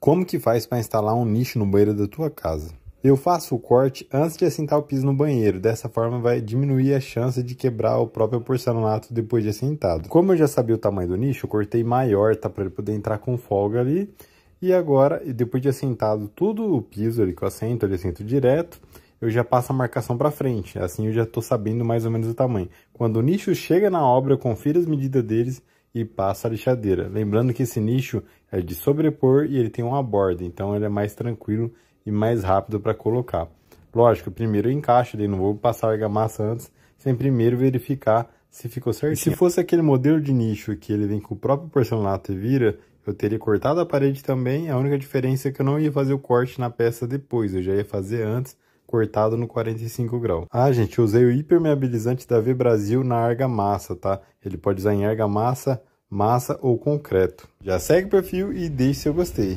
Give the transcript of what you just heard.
Como que faz para instalar um nicho no banheiro da tua casa? Eu faço o corte antes de assentar o piso no banheiro, dessa forma vai diminuir a chance de quebrar o próprio porcelanato depois de assentado. Como eu já sabia o tamanho do nicho, eu cortei maior, tá, para ele poder entrar com folga ali. E agora, depois de assentado tudo o piso ali que eu assento, ele assento direto, eu já passo a marcação para frente, assim eu já estou sabendo mais ou menos o tamanho. Quando o nicho chega na obra, eu confiro as medidas deles e passa a lixadeira. Lembrando que esse nicho é de sobrepor e ele tem uma borda, então ele é mais tranquilo e mais rápido para colocar. Lógico, primeiro eu encaixo, daí não vou passar a argamassa antes, sem primeiro verificar se ficou certinho. E se fosse aquele modelo de nicho que ele vem com o próprio porcelanato e vira, eu teria cortado a parede também, a única diferença é que eu não ia fazer o corte na peça depois, eu já ia fazer antes, cortado no 45 graus. Ah, gente, usei o hipermeabilizante da V Brasil na argamassa, tá? Ele pode usar em argamassa, massa ou concreto. Já segue o perfil e deixe seu gostei.